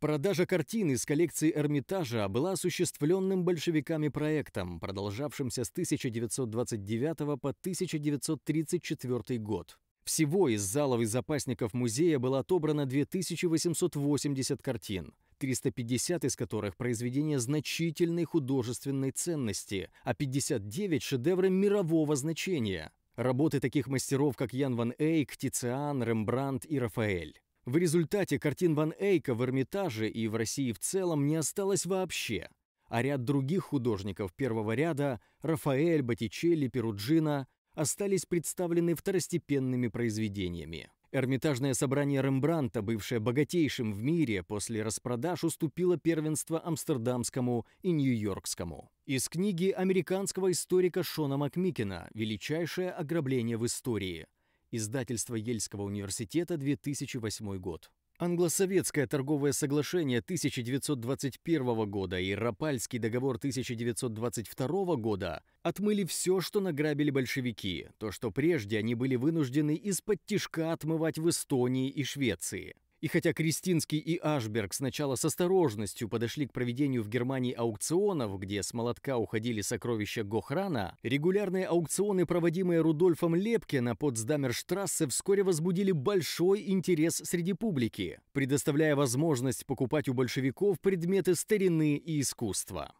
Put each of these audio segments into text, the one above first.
Продажа картины из коллекции Эрмитажа была осуществленным большевиками проектом, продолжавшимся с 1929 по 1934 год. Всего из залов и запасников музея было отобрано 2880 картин, 350 из которых произведения значительной художественной ценности, а 59 – шедевры мирового значения. Работы таких мастеров, как Ян Ван Эйк, Тициан, Рембрандт и Рафаэль. В результате картин Ван Эйка в Эрмитаже и в России в целом не осталось вообще, а ряд других художников первого ряда – Рафаэль, Боттичелли, Перуджина – остались представлены второстепенными произведениями. Эрмитажное собрание Рембранта, бывшее богатейшим в мире, после распродаж уступило первенство амстердамскому и нью-йоркскому. Из книги американского историка Шона Макмикина «Величайшее ограбление в истории», Издательство Ельского университета, 2008 год. Англосоветское торговое соглашение 1921 года и Рапальский договор 1922 года отмыли все, что награбили большевики, то, что прежде они были вынуждены из-под тишка отмывать в Эстонии и Швеции. И хотя Кристинский и Ашберг сначала с осторожностью подошли к проведению в Германии аукционов, где с молотка уходили сокровища Гохрана, регулярные аукционы, проводимые Рудольфом Лепке на Потсдамерштрассе, вскоре возбудили большой интерес среди публики, предоставляя возможность покупать у большевиков предметы старины и искусства.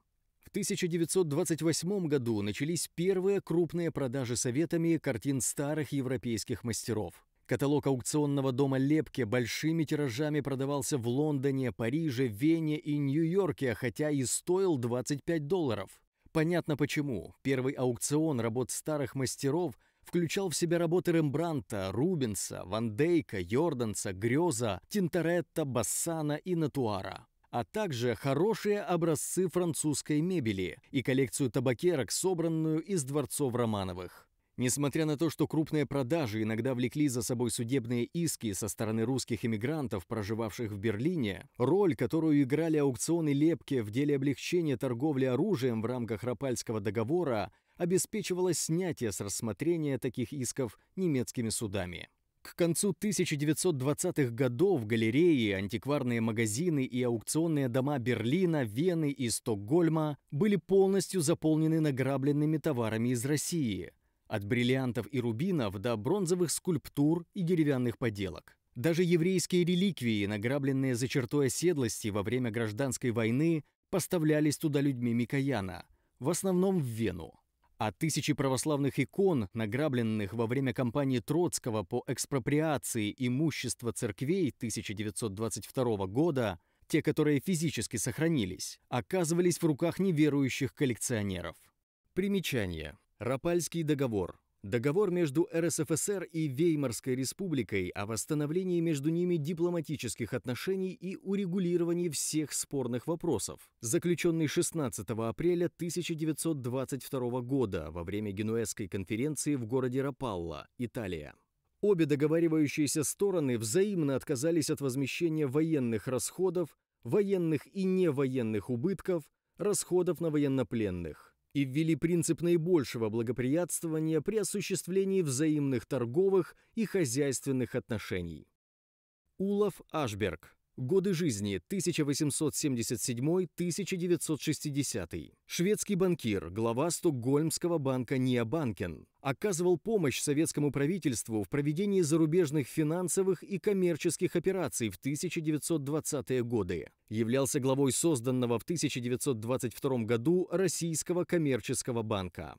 В 1928 году начались первые крупные продажи советами картин старых европейских мастеров – Каталог аукционного дома Лепке большими тиражами продавался в Лондоне, Париже, Вене и Нью-Йорке, а хотя и стоил 25 долларов. Понятно почему. Первый аукцион работ старых мастеров включал в себя работы Рембранта, Рубенса, Ван Дейка, Йорданса, Грёза, Тинторетта, Бассана и Натуара а также хорошие образцы французской мебели и коллекцию табакерок, собранную из дворцов Романовых. Несмотря на то, что крупные продажи иногда влекли за собой судебные иски со стороны русских иммигрантов, проживавших в Берлине, роль, которую играли аукционы Лепке в деле облегчения торговли оружием в рамках Рапальского договора, обеспечивала снятие с рассмотрения таких исков немецкими судами. К концу 1920-х годов галереи, антикварные магазины и аукционные дома Берлина, Вены и Стокгольма были полностью заполнены награбленными товарами из России – от бриллиантов и рубинов до бронзовых скульптур и деревянных поделок. Даже еврейские реликвии, награбленные за чертой оседлости во время гражданской войны, поставлялись туда людьми Микояна, в основном в Вену. А тысячи православных икон, награбленных во время кампании Троцкого по экспроприации имущества церквей 1922 года, те, которые физически сохранились, оказывались в руках неверующих коллекционеров. Примечание. Рапальский договор. Договор между РСФСР и Веймарской республикой о восстановлении между ними дипломатических отношений и урегулировании всех спорных вопросов, заключенный 16 апреля 1922 года во время Генуэзской конференции в городе Рапалла, Италия. Обе договаривающиеся стороны взаимно отказались от возмещения военных расходов, военных и невоенных убытков, расходов на военнопленных – и ввели принцип наибольшего благоприятствования при осуществлении взаимных торговых и хозяйственных отношений. Улов Ашберг Годы жизни 1877-1960. Шведский банкир, глава Стокгольмского банка Ниабанкен. Оказывал помощь советскому правительству в проведении зарубежных финансовых и коммерческих операций в 1920-е годы. Являлся главой созданного в 1922 году Российского коммерческого банка.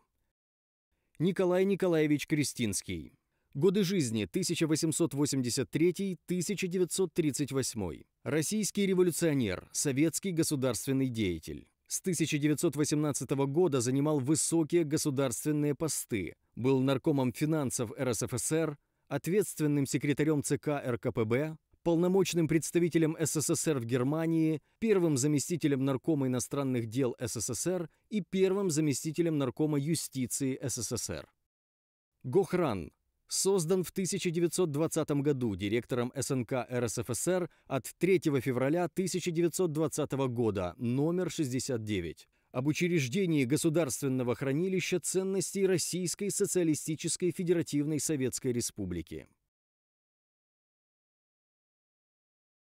Николай Николаевич Кристинский. Годы жизни 1883-1938. Российский революционер, советский государственный деятель. С 1918 года занимал высокие государственные посты, был наркомом финансов РСФСР, ответственным секретарем ЦК РКПБ, полномочным представителем СССР в Германии, первым заместителем наркома иностранных дел СССР и первым заместителем наркома юстиции СССР. Гохран создан в 1920 году директором СНК РСФСР от 3 февраля 1920 года, номер 69 об учреждении Государственного хранилища ценностей Российской Социалистической Федеративной Советской Республики.